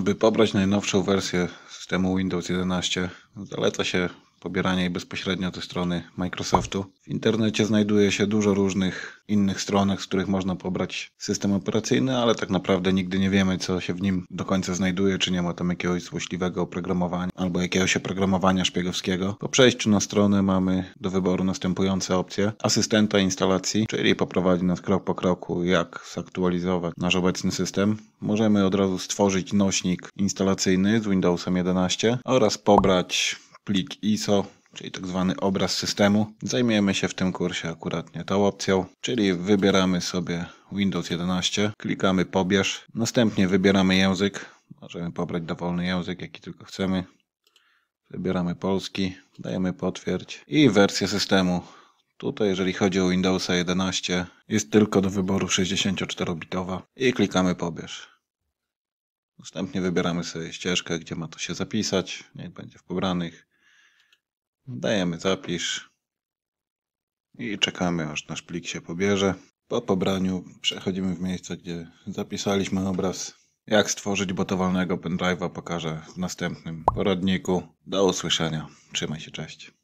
Aby pobrać najnowszą wersję systemu Windows 11, zaleca się pobierania jej bezpośrednio ze strony Microsoftu. W internecie znajduje się dużo różnych innych stronek, z których można pobrać system operacyjny, ale tak naprawdę nigdy nie wiemy, co się w nim do końca znajduje, czy nie ma tam jakiegoś złośliwego oprogramowania albo jakiegoś oprogramowania szpiegowskiego. Po przejściu na stronę mamy do wyboru następujące opcje. Asystenta instalacji, czyli poprowadzi nas krok po kroku, jak zaktualizować nasz obecny system. Możemy od razu stworzyć nośnik instalacyjny z Windowsem 11 oraz pobrać plik ISO, czyli tak zwany obraz systemu. Zajmiemy się w tym kursie akurat nie tą opcją, czyli wybieramy sobie Windows 11, klikamy pobierz, następnie wybieramy język, możemy pobrać dowolny język jaki tylko chcemy. Wybieramy polski, dajemy potwierdź i wersję systemu. Tutaj jeżeli chodzi o Windowsa 11 jest tylko do wyboru 64-bitowa i klikamy pobierz. Następnie wybieramy sobie ścieżkę, gdzie ma to się zapisać. Niech będzie w pobranych. Dajemy zapisz i czekamy aż nasz plik się pobierze. Po pobraniu przechodzimy w miejsce, gdzie zapisaliśmy obraz. Jak stworzyć botowalnego pendrive'a pokażę w następnym poradniku. Do usłyszenia. Trzymaj się, cześć.